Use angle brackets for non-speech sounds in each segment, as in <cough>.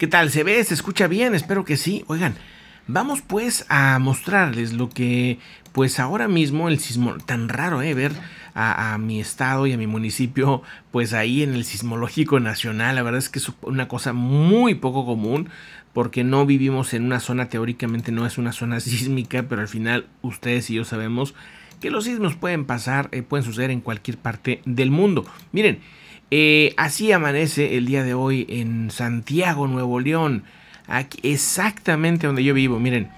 ¿Qué tal? ¿Se ve? ¿Se escucha bien? Espero que sí. Oigan, vamos pues a mostrarles lo que pues ahora mismo el sismo... Tan raro, ¿eh? Ver a, mi estado y a mi municipio pues ahí en el sismológico nacional. La verdad es que es una cosa muy poco común porque no vivimos en una zona, teóricamente no es una zona sísmica, pero al final ustedes y yo sabemos que los sismos pueden pasar, eh, pueden suceder en cualquier parte del mundo. Miren, eh, así amanece el día de hoy en Santiago, Nuevo León, aquí exactamente donde yo vivo, miren.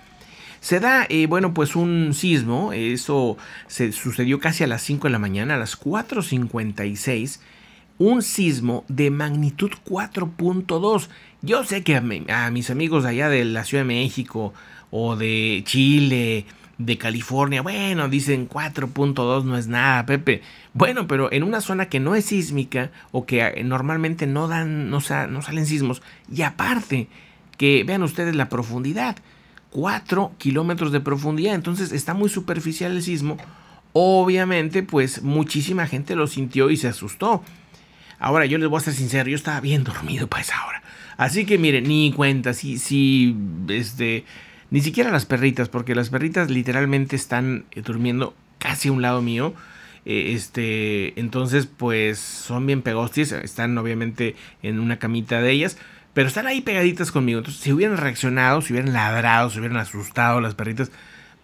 Se da, eh, bueno, pues un sismo, eso se sucedió casi a las 5 de la mañana, a las 4.56, un sismo de magnitud 4.2. Yo sé que a, a, mis amigos allá de la Ciudad de México o de Chile, de California. Bueno, dicen 4.2 no es nada, Pepe. Bueno, pero en una zona que no es sísmica o que eh, normalmente no dan, no, salen sismos. Y aparte, que vean ustedes la profundidad. 4 kilómetros de profundidad. Entonces está muy superficial el sismo. Obviamente, pues muchísima gente lo sintió y se asustó. Ahora, yo les voy a ser sincero, yo estaba bien dormido para esa hora. Así que miren, ni cuenta, si, si, este, ni siquiera las perritas, porque las perritas literalmente están eh, durmiendo casi a un lado mío. Eh, este, entonces, pues son bien pegostis. Están obviamente en una camita de ellas. Pero están ahí pegaditas conmigo. Entonces, si hubieran reaccionado, si hubieran ladrado, si hubieran asustado las perritas,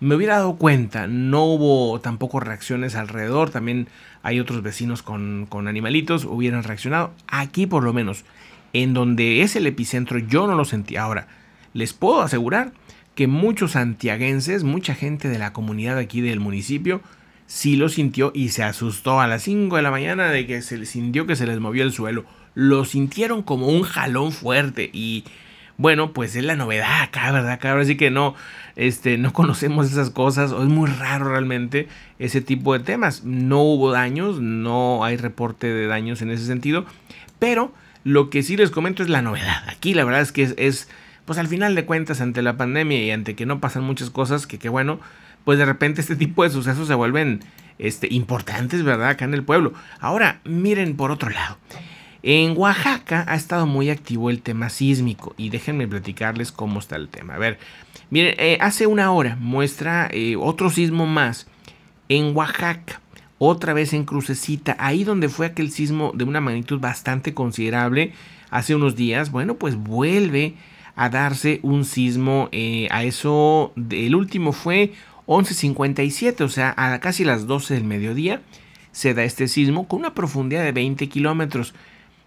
me hubiera dado cuenta. No hubo tampoco reacciones alrededor. También hay otros vecinos con, con animalitos. Hubieran reaccionado. Aquí por lo menos, en donde es el epicentro, yo no lo sentí. Ahora, les puedo asegurar que muchos santiaguenses, mucha gente de la comunidad aquí del municipio, sí lo sintió y se asustó a las 5 de la mañana de que se les sintió que se les movió el suelo. Lo sintieron como un jalón fuerte y bueno, pues es la novedad acá, ¿verdad? Acá sí que no, este, no <laughs> conocemos esas cosas, o es muy raro realmente ese tipo de temas. No hubo daños, no hay reporte de daños en ese sentido, pero lo que sí les comento es la novedad. Aquí la verdad es que es pues al final de cuentas, ante la pandemia y ante que no pasan muchas cosas, que qué bueno, pues de repente este tipo de sucesos se vuelven este, importantes, ¿verdad? Acá en el pueblo. Ahora, miren por otro lado. En Oaxaca ha estado muy activo el tema sísmico y déjenme platicarles cómo está el tema. A ver, miren, eh, hace una hora muestra eh, otro sismo más en Oaxaca, otra vez en Crucecita, ahí donde fue aquel sismo de una magnitud bastante considerable hace unos días. Bueno, pues vuelve a darse un sismo. Eh, a eso, el último fue 11.57, o sea, a casi las 12 del mediodía se da este sismo con una profundidad de 20 kilómetros.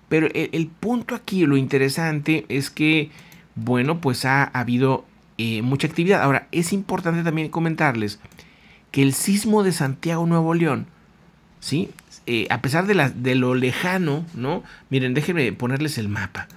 Pero el, punto aquí, lo interesante es que, bueno, pues ha, habido eh, mucha actividad. Ahora, es importante también comentarles que el sismo de Santiago Nuevo León, ¿sí? Eh, a pesar de, de lo lejano, ¿no? Miren, déjenme ponerles el mapa.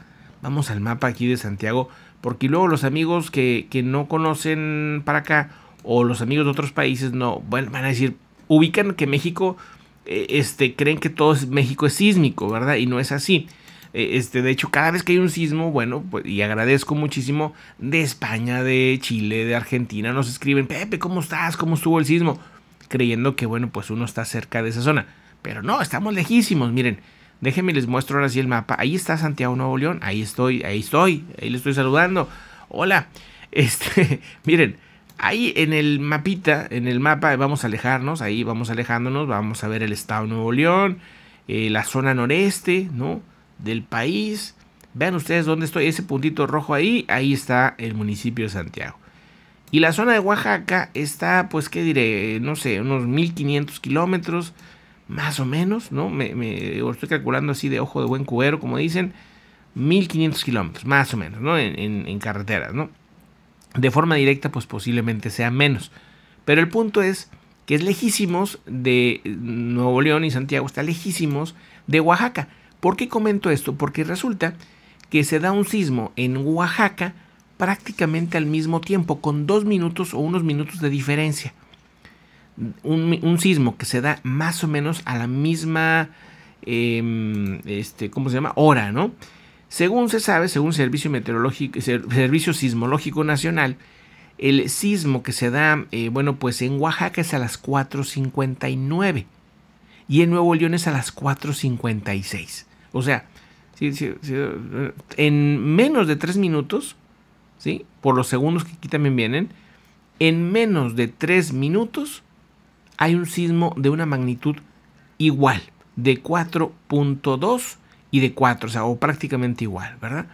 Vamos al mapa aquí de Santiago porque luego los amigos que, que no conocen para acá o los amigos de otros países no bueno, van a decir, ubican que México, eh, este, creen que todo México es sísmico, ¿verdad? Y no es así. E, este, de hecho, cada vez que hay un sismo, bueno, pues, y agradezco muchísimo de España, de Chile, de Argentina, nos escriben, Pepe, ¿cómo estás? ¿Cómo estuvo el sismo? Creyendo que, bueno, pues uno está cerca de esa zona. Pero no, estamos lejísimos. Miren, Déjenme les muestro ahora sí el mapa. Ahí está Santiago Nuevo León. Ahí estoy, ahí estoy. Ahí le estoy saludando. Hola. <laughs> Este, miren, ahí en el mapita, en el mapa vamos a alejarnos. Ahí vamos alejándonos. Vamos a ver el estado de Nuevo León, eh, la zona noreste, ¿no? Del país. Vean ustedes dónde estoy. Ese puntito rojo ahí, ahí está el municipio de Santiago. Y la zona de Oaxaca está, pues, ¿qué diré? No sé, unos 1500 kilómetros más o menos, ¿no? Me, estoy calculando así de ojo de buen cubero, como dicen, 1500 kilómetros, más o menos, ¿no? En, en, carreteras, ¿no? De forma directa, pues posiblemente sea menos. Pero el punto es que es lejísimos de mm, Nuevo León y Santiago, está lejísimos de Oaxaca. ¿Por qué comento esto? Porque resulta que se da un sismo en Oaxaca prácticamente al mismo tiempo, con dos minutos o unos minutos de diferencia un, sismo que se da más o menos a la misma, em, este, ¿cómo se llama? Hora, ¿no? Según se sabe, según Servicio, Meteorológico, Servicio Sismológico Nacional, el sismo que se da, eh, bueno, pues en Oaxaca es a las 4.59 y en Nuevo León es a las 4.56. O sea, en menos de tres minutos, ¿sí? Por los segundos que aquí también vienen, en menos de tres minutos hay un sismo de una magnitud igual, de 4.2 y de 4, o sea, prácticamente igual, ¿verdad?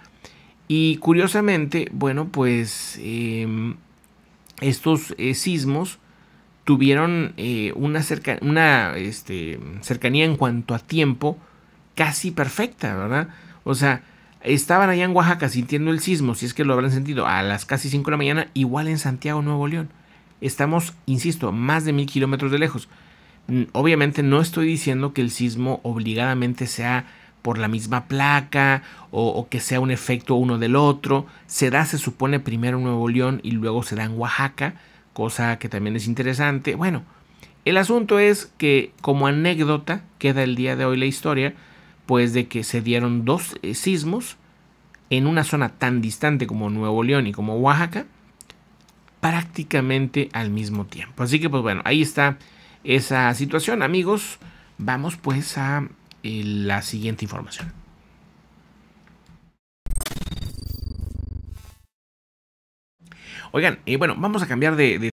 Y curiosamente, bueno, pues em, estos eh, sismos tuvieron eh, una, este, cercanía en cuanto a tiempo casi perfecta, ¿verdad? O sea, estaban allá en Oaxaca sintiendo el sismo, si es que lo habrán sentido, a las casi 5 de la mañana, igual en Santiago, Nuevo León. Estamos, insisto, más de mil kilómetros de lejos. Obviamente no estoy diciendo que el sismo obligadamente sea por la misma placa o, que sea un efecto uno del otro. Se da, se supone, primero en Nuevo León y luego se da en Oaxaca, cosa que también es interesante. Bueno, el asunto es que como anécdota queda el día de hoy la historia, pues de que se dieron dos eh, sismos en una zona tan distante como Nuevo León y como Oaxaca, prácticamente al mismo tiempo. Así que pues bueno, ahí está esa situación amigos. Vamos pues a eh, la siguiente información. Oigan, y eh, bueno, vamos a cambiar de